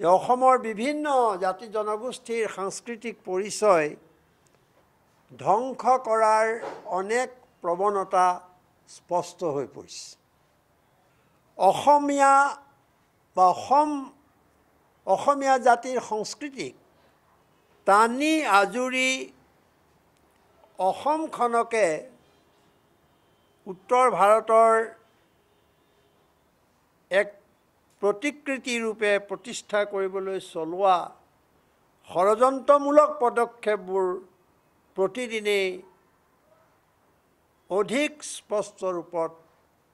অসমৰ বিভিন্ন জাতি জনগোষ্ঠীৰ সাংস্কৃতিক পৰিচয় ধ্বংস কৰাৰ অনেক প্ৰৱণতা স্পষ্ট হৈ পৰিছে অসমীয়া বা অসম অসমীয়া জাতিৰ সংস্কৃতিক টানি আজুৰি অসমখনকে উত্তৰ ভাৰতৰ এক প্ৰতিকৃতি ৰূপে প্ৰতিষ্ঠা কৰিবলৈ চলোৱা ষড়যন্ত্ৰমূলক পদক্ষেপবোৰ প্ৰতিদিনেই অধিক স্পষ্ট ৰূপত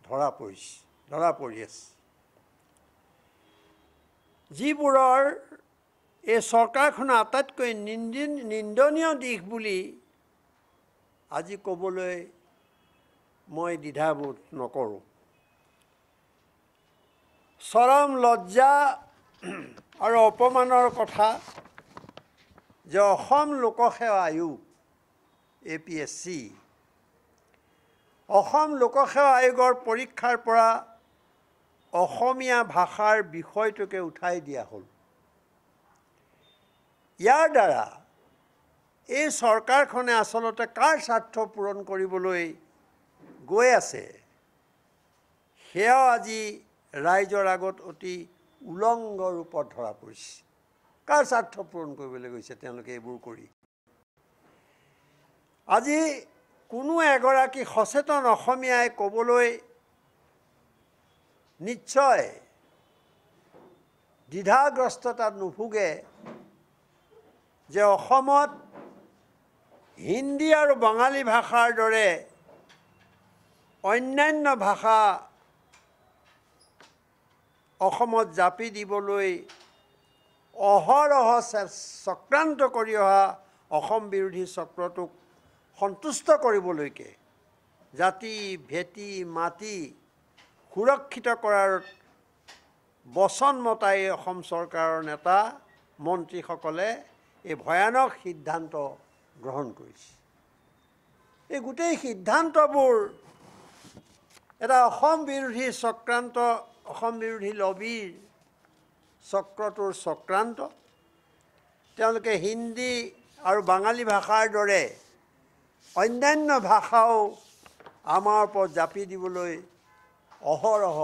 ধৰা পৰিছে ধৰা পৰি আছে যিবোৰৰ এই চৰকাৰখনৰ আটাইতকৈ নিন্দিন নিন্দনীয় দিশ বুলি আজি ক'বলৈ মই দ্বিধাবোধ নকৰোঁ চৰম লজ্জা আৰু অপমানৰ কথা যে অসম লোকসেৱা আয়োগ A P S C Assam লোকসেৱা আয়োগৰ পৰীক্ষাৰ পৰা অসমীয়া ভাষাৰ বিষয়টোকে উঠাই দিয়া হ'ল ইয়াৰ দ্বাৰা এই চৰকাৰখনে আচলতে কাৰ স্বাৰ্থ পূৰণ কৰিবলৈ গৈ আছে সেয়াও আজি ৰাইজৰ আগত অতি উলংগ ৰূপত ধৰা পৰিছে কাৰ স্বাৰ্থ পূৰণ কৰিবলৈ গৈছে তেওঁলোকে এইবোৰ কৰি আজি কোনো এগৰাকী সচেতন অসমীয়াই ক'বলৈ নিশ্চয় দ্বিধাগ্ৰস্ততাত নুভোগে যে অসমত হিন্দী আৰু বঙালী ভাষাৰ দৰে অন্যান্য ভাষা অসমত জাপি দিবলৈ অহৰহ চক্ৰান্ত কৰি অহা অসম বিৰোধী চক্ৰটোক সন্তুষ্ট কৰিবলৈকে জাতি ভেটি মাটি সুৰক্ষিত কৰাৰ বচন মতাই অসম চৰকাৰৰ নেতা মন্ত্ৰীসকলে এই ভয়ানক সিদ্ধান্ত গ্ৰহণ কৰিছে এই গোটেই সিদ্ধান্তবোৰ এটা অসম বিৰোধী চক্ৰান্ত অসম বিৰোধী লবিৰ চক্ৰটোৰ চক্ৰান্ত তেওঁলোকে হিন্দী আৰু বাঙালী ভাষাৰ দৰে অন্যান্য ভাষাও আমাৰ ওপৰত জাপি দিবলৈ অহৰহ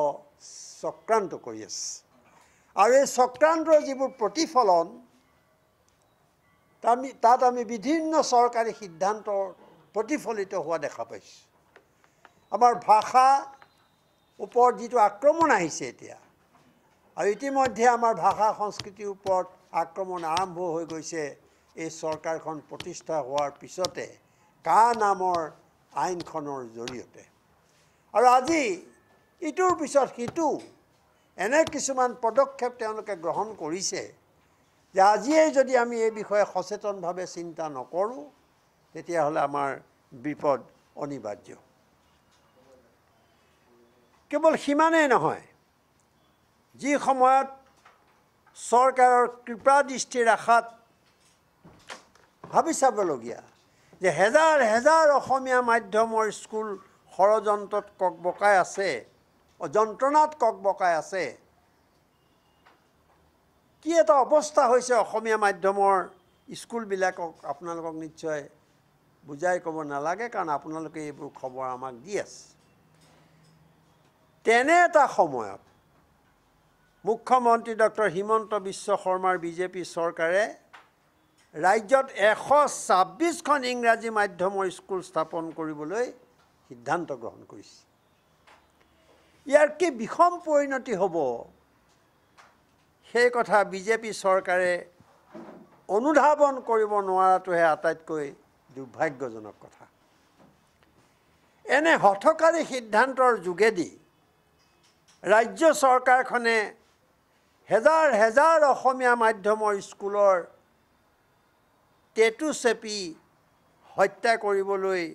চক্ৰান্ত কৰি আছে আৰু এই চক্ৰান্তৰ যিবোৰ প্ৰতিফলন আমি তাত আমি বিভিন্ন চৰকাৰী সিদ্ধান্ত প্ৰতিফলিত হোৱা দেখা পাইছোঁ আমাৰ ভাষা ওপৰত যিটো আক্ৰমণ আহিছে এতিয়া আৰু ইতিমধ্যে আমাৰ ভাষা সংস্কৃতিৰ ওপৰত আক্ৰমণ আৰম্ভ হৈ গৈছে এই চৰকাৰখন প্ৰতিষ্ঠা হোৱাৰ পিছতে কা নামৰ আইনখনৰ জৰিয়তে আৰু আজি ইটোৰ পিছত সিটো এনে কিছুমান পদক্ষেপ তেওঁলোকে গ্ৰহণ কৰিছে যে আজিয়েই যদি আমি এই বিষয়ে সচেতনভাৱে চিন্তা নকৰোঁ তেতিয়াহ'লে আমাৰ বিপদ অনিবাৰ্য কেৱল সিমানেই নহয় যি সময়ত চৰকাৰৰ কৃপা দৃষ্টি ৰাখাত ভাবি চাবলগীয়া যে হেজাৰ হেজাৰ অসমীয়া মাধ্যমৰ স্কুল ষড়যন্ত্ৰত কক বকাই আছে যন্ত্ৰণাত কক বকাই আছে কি এটা অৱস্থা হৈছে অসমীয়া মাধ্যমৰ স্কুলবিলাকক আপোনালোকক নিশ্চয় বুজাই ক'ব নালাগে কাৰণ আপোনালোকে এইবোৰ খবৰ আমাক দি আছে তেনে এটা সময়ত মুখ্যমন্ত্ৰী ডক্টৰ হিমন্ত বিশ্ব শৰ্মাৰ বি জে পি চৰকাৰে ৰাজ্যত এশ ছাব্বিছখন ইংৰাজী মাধ্যমৰ স্কুল স্থাপন কৰিবলৈ সিদ্ধান্ত গ্ৰহণ কৰিছে ইয়াৰ কি বিষম পৰিণতি হ'ব সেই কথা বি জে পি চৰকাৰে অনুধাৱন কৰিব নোৱাৰাটোহে আটাইতকৈ দুৰ্ভাগ্যজনক কথা এনে হঠকাৰী সিদ্ধান্তৰ যোগেদি ৰাজ্য চৰকাৰখনে হেজাৰ হেজাৰ অসমীয়া মাধ্যমৰ স্কুলৰ টেটু চেপি হত্যা কৰিবলৈ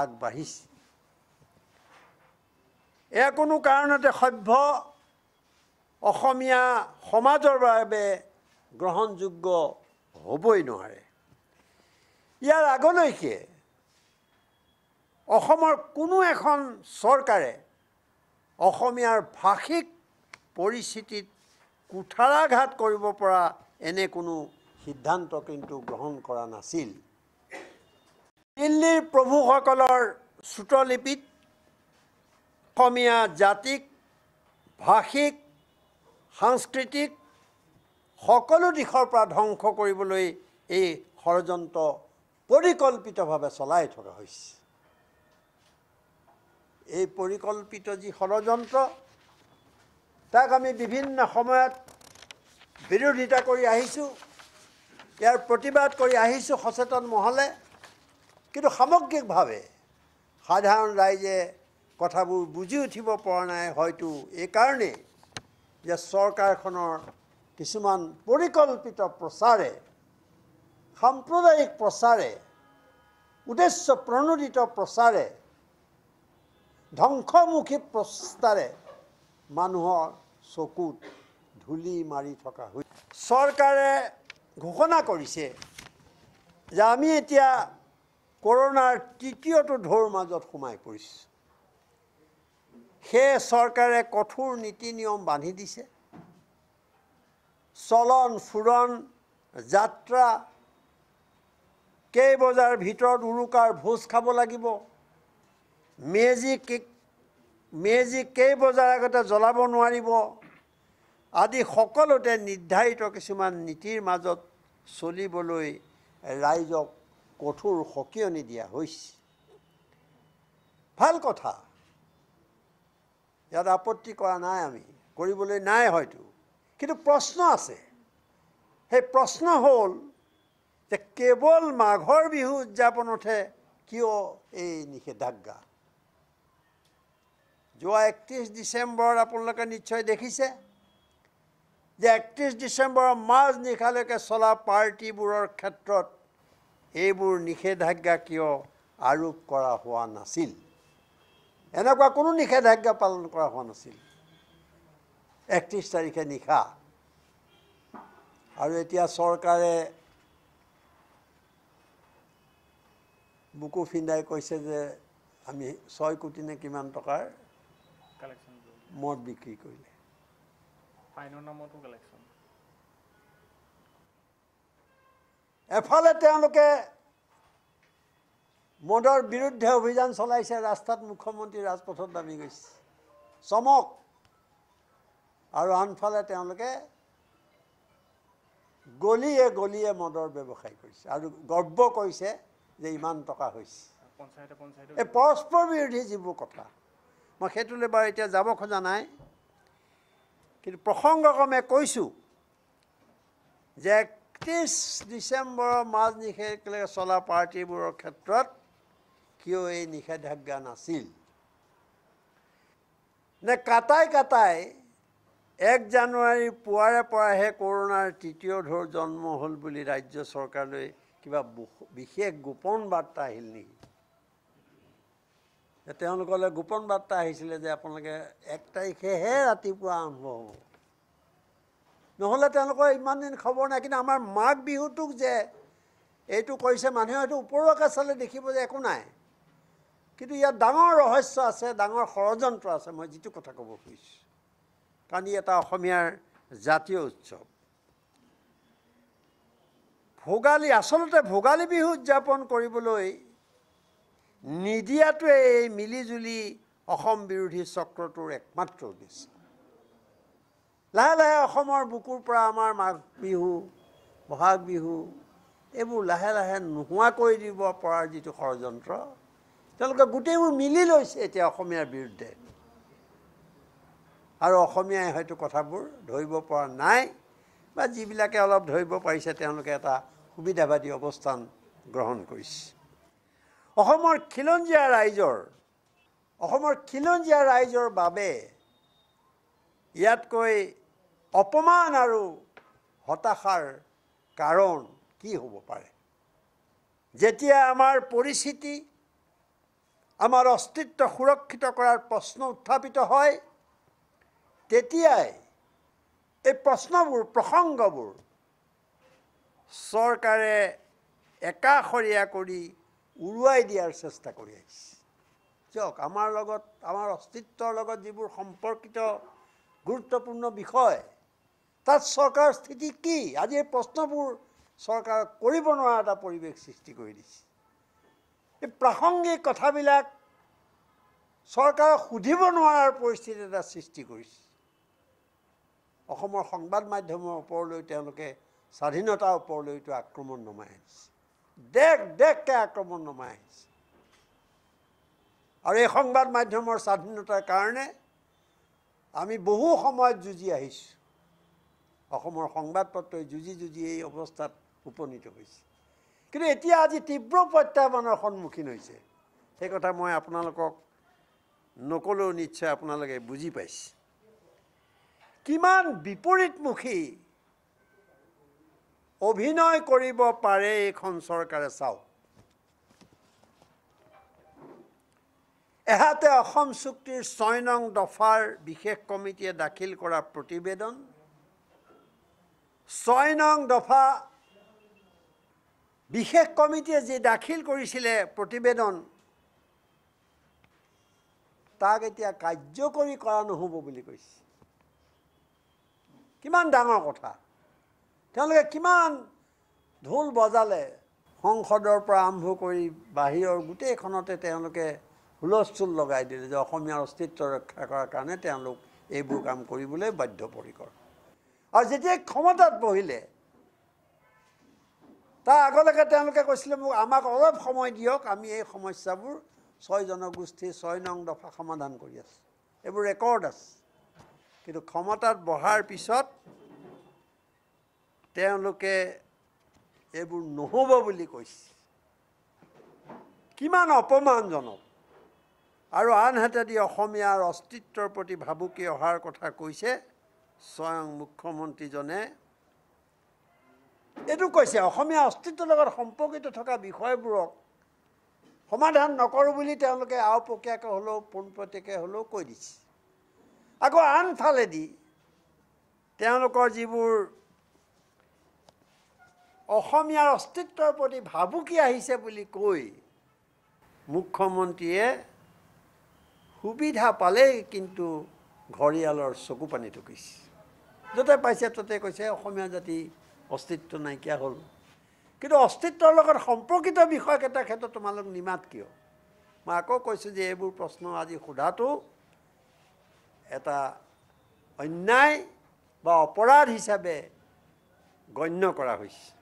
আগবাঢ়িছে এয়া কোনো কাৰণতে সভ্য অসমীয়া সমাজৰ বাবে গ্ৰহণযোগ্য হ'বই নোৱাৰে ইয়াৰ আগলৈকে অসমৰ কোনো এখন চৰকাৰে অসমীয়াৰ ভাষিক পৰিস্থিতিত কুঠাৰাঘাত কৰিব পৰা এনে কোনো সিদ্ধান্ত কিন্তু গ্ৰহণ কৰা নাছিল দিল্লীৰ প্ৰভুসকলৰ শ্ৰুতলিপিত অসমীয়া জাতিক ভাষিক সাংস্কৃতিক সকলো দিশৰ পৰা ধ্বংস কৰিবলৈ এই ষড়যন্ত্ৰ পৰিকল্পিতভাৱে চলাই থকা হৈছে এই পৰিকল্পিত যি ষড়যন্ত্ৰ তাক আমি বিভিন্ন সময়ত বিৰোধিতা কৰি আহিছোঁ ইয়াৰ প্ৰতিবাদ কৰি আহিছোঁ সচেতন মহলে কিন্তু সামগ্ৰিকভাৱে সাধাৰণ ৰাইজে কথাবোৰ বুজি উঠিব পৰা নাই হয়তো এইকাৰণেই যে চৰকাৰখনৰ কিছুমান পৰিকল্পিত প্ৰচাৰে সাম্প্ৰদায়িক প্ৰচাৰে উদ্দেশ্য প্ৰণোদিত প্ৰচাৰে ধ্বংসমুখী প্ৰস্তাৰে মানুহৰ চকুত ধূলি মাৰি থকা হৈ চৰকাৰে ঘোষণা কৰিছে যে আমি এতিয়া কৰোণাৰ তৃতীয়টো ঢৌৰ মাজত সোমাই পৰিছোঁ সেয়ে চৰকাৰে কঠোৰ নীতি নিয়ম বান্ধি দিছে চলন ফুৰণ যাত্ৰা কেইবজাৰ ভিতৰত উৰুকাৰ ভোজ খাব লাগিব মেজি মেজি কেইবজাৰ আগতে জ্বলাব নোৱাৰিব আদি সকলোতে নিৰ্ধাৰিত কিছুমান নীতিৰ মাজত চলিবলৈ ৰাইজক কঠোৰ সকিয়নি দিয়া হৈছে ভাল কথা ইয়াত আপত্তি কৰা নাই আমি কৰিবলৈ নাই হয়তো কিন্তু প্ৰশ্ন আছে সেই প্ৰশ্ন হ'ল যে কেৱল মাঘৰ বিহু উদযাপনতহে কিয় এই নিষেধাজ্ঞা যোৱা একত্ৰিছ ডিচেম্বৰ আপোনালোকে নিশ্চয় দেখিছে যে একত্ৰিছ ডিচেম্বৰৰ মাজ নিশালৈকে চলা পাৰ্টিবোৰৰ ক্ষেত্ৰত এইবোৰ নিষেধাজ্ঞা কিয় আৰোপ কৰা হোৱা নাছিল এনেকুৱা কোনো নিষেধাজ্ঞা পালন কৰা হোৱা নাছিল একত্ৰিছ তাৰিখে নিশা আৰু এতিয়া চৰকাৰে বুকু ফিন্দাই কৈছে যে আমি ছয় কোটি নে কিমান টকাৰ মদ বিক্ৰী কৰিলে এফালে তেওঁলোকে মদৰ বিৰুদ্ধে অভিযান চলাইছে ৰাস্তাত মুখ্যমন্ত্ৰী ৰাজপথত নামি গৈছে চমক আৰু আনফালে তেওঁলোকে গলিয়ে গলিয়ে মদৰ ব্যৱসায় কৰিছে আৰু গৰ্ব কৰিছে যে ইমান টকা হৈছে এই পৰস্পৰ বিৰোধী যিবোৰ কথা মই সেইটোলৈ বাৰু এতিয়া যাব খোজা নাই কিন্তু প্ৰসংগক্ৰমে কৈছোঁ যে একত্ৰিছ ডিচেম্বৰৰ মাজ মাজনিশালৈকে চলা পাৰ্টিবোৰৰ ক্ষেত্ৰত কিয় এই নিষেধাজ্ঞা নাছিল নে কাটাই কাটাই এক জানুৱাৰী পুৱাৰে পৰাহে কৰোণাৰ তৃতীয় ঢৌৰ জন্ম হ'ল বুলি ৰাজ্য চৰকাৰলৈ কিবা বিশেষ গোপন বাৰ্তা আহিল নেকি তেওঁলোকলৈ গোপন বাৰ্তা আহিছিলে যে আপোনালোকে এক তাৰিখেহে ৰাতিপুৱা আৰম্ভ হ'ব নহ'লে তেওঁলোকৰ ইমান দিন খবৰ নাই কিন্তু আমাৰ মাঘ বিহুটোক যে এইটো কৰিছে মানুহে হয়তো ওপৰকে চালে দেখিব যে একো নাই কিন্তু ইয়াত ডাঙৰ ৰহস্য আছে ডাঙৰ ষড়যন্ত্ৰ আছে মই যিটো কথা ক'ব খুজিছোঁ কাৰণ ই এটা অসমীয়াৰ জাতীয় উৎসৱ ভোগালী আচলতে ভোগালী বিহু উদযাপন কৰিবলৈ নিদিয়াটোৱে এই মিলিজুলি অসম বিৰোধী চক্ৰটোৰ একমাত্ৰ উদ্দেশ্য লাহে লাহে অসমৰ বুকুৰ পৰা আমাৰ মাঘ বিহু বহাগ বিহু এইবোৰ লাহে লাহে নোহোৱা কৰি দিব পৰাৰ যিটো ষড়যন্ত্ৰ তেওঁলোকে গোটেইবোৰ মিলি লৈছে এতিয়া অসমীয়াৰ বিৰুদ্ধে আৰু অসমীয়াই হয়তো কথাবোৰ ধৰিব পৰা নাই বা যিবিলাকে অলপ ধৰিব পাৰিছে তেওঁলোকে এটা সুবিধাবাদী অৱস্থান গ্ৰহণ কৰিছে অসমৰ খিলঞ্জীয়া ৰাইজৰ অসমৰ খিলঞ্জীয়া ৰাইজৰ বাবে ইয়াতকৈ অপমান আৰু হতাশাৰ কাৰণ কি হ'ব পাৰে যেতিয়া আমাৰ পৰিস্থিতি আমাৰ অস্তিত্ব সুৰক্ষিত কৰাৰ প্ৰশ্ন উত্থাপিত হয় তেতিয়াই এই প্ৰশ্নবোৰ প্ৰসংগবোৰ চৰকাৰে একাষৰীয়া কৰি উৰুৱাই দিয়াৰ চেষ্টা কৰি আহিছে কিয়ক আমাৰ লগত আমাৰ অস্তিত্বৰ লগত যিবোৰ সম্পৰ্কিত গুৰুত্বপূৰ্ণ বিষয় তাত চৰকাৰৰ স্থিতি কি আজি এই প্ৰশ্নবোৰ চৰকাৰক কৰিব নোৱাৰা এটা পৰিৱেশ সৃষ্টি কৰি দিছে এই প্ৰাসংগিক কথাবিলাক চৰকাৰক সুধিব নোৱাৰাৰ পৰিস্থিতি এটা সৃষ্টি কৰিছে অসমৰ সংবাদ মাধ্যমৰ ওপৰলৈ তেওঁলোকে স্বাধীনতাৰ ওপৰলৈতো আক্ৰমণ নমাই আনিছে দেশ দেশকে আক্ৰমণ নমাই আহিছে আৰু এই সংবাদ মাধ্যমৰ স্বাধীনতাৰ কাৰণে আমি বহু সময়ত যুঁজি আহিছোঁ অসমৰ সংবাদ পত্ৰই যুঁজি যুঁজি এই অৱস্থাত উপনীত হৈছে কিন্তু এতিয়া আজি তীব্ৰ প্ৰত্যাহ্বানৰ সন্মুখীন হৈছে সেই কথা মই আপোনালোকক নক'লেও নিশ্চয় আপোনালোকে বুজি পাইছে কিমান বিপৰীতমুখী অভিনয় কৰিব পাৰে এইখন চৰকাৰে চাওক এহাতে অসম চুক্তিৰ ছয় নং দফাৰ বিশেষ কমিটিয়ে দাখিল কৰা প্ৰতিবেদন ছয় নং দফা বিশেষ কমিটিয়ে যি দাখিল কৰিছিলে প্ৰতিবেদন তাক এতিয়া কাৰ্যকৰী কৰা নহ'ব বুলি কৈছে কিমান ডাঙৰ কথা তেওঁলোকে কিমান ঢোল বজালে সংসদৰ পৰা আৰম্ভ কৰি বাহিৰৰ গোটেইখনতে তেওঁলোকে হুলস্থুল লগাই দিলে যে অসমীয়াৰ অস্তিত্ব ৰক্ষা কৰাৰ কাৰণে তেওঁলোক এইবোৰ কাম কৰিবলৈ বাধ্যপৰিকৰ আৰু যেতিয়াই ক্ষমতাত বহিলে তাৰ আগলৈকে তেওঁলোকে কৈছিলে মোক আমাক অলপ সময় দিয়ক আমি এই সমস্যাবোৰ ছয় জনগোষ্ঠীৰ ছয় নং দফা সমাধান কৰি আছোঁ এইবোৰ ৰেকৰ্ড আছে কিন্তু ক্ষমতাত বহাৰ পিছত তেওঁলোকে এইবোৰ নহ'ব বুলি কৈছে কিমান অপমানজনক আৰু আনহাতেদি অসমীয়াৰ অস্তিত্বৰ প্ৰতি ভাবুকি অহাৰ কথা কৈছে স্বয়ং মুখ্যমন্ত্ৰীজনে এইটো কৈছে অসমীয়া অস্তিত্বৰ লগত সম্পৰ্কিত থকা বিষয়বোৰক সমাধান নকৰোঁ বুলি তেওঁলোকে আওপকীয়াকৈ হ'লেও পোনপটীয়াকৈ হ'লেও কৈ দিছে আকৌ আনফালেদি তেওঁলোকৰ যিবোৰ অসমীয়াৰ অস্তিত্বৰ প্ৰতি ভাবুকি আহিছে বুলি কৈ মুখ্যমন্ত্ৰীয়ে সুবিধা পালেই কিন্তু ঘৰিয়ালৰ চকু পানী ঢুকিছে য'তে পাইছে ত'তে কৈছে অসমীয়া জাতি অস্তিত্ব নাইকিয়া হ'ল কিন্তু অস্তিত্বৰ লগত সম্পৰ্কিত বিষয়কেইটাৰ ক্ষেত্ৰত তোমালোক নিমাত কিয় মই আকৌ কৈছোঁ যে এইবোৰ প্ৰশ্ন আজি সোধাটো এটা অন্যায় বা অপৰাধ হিচাপে গণ্য কৰা হৈছে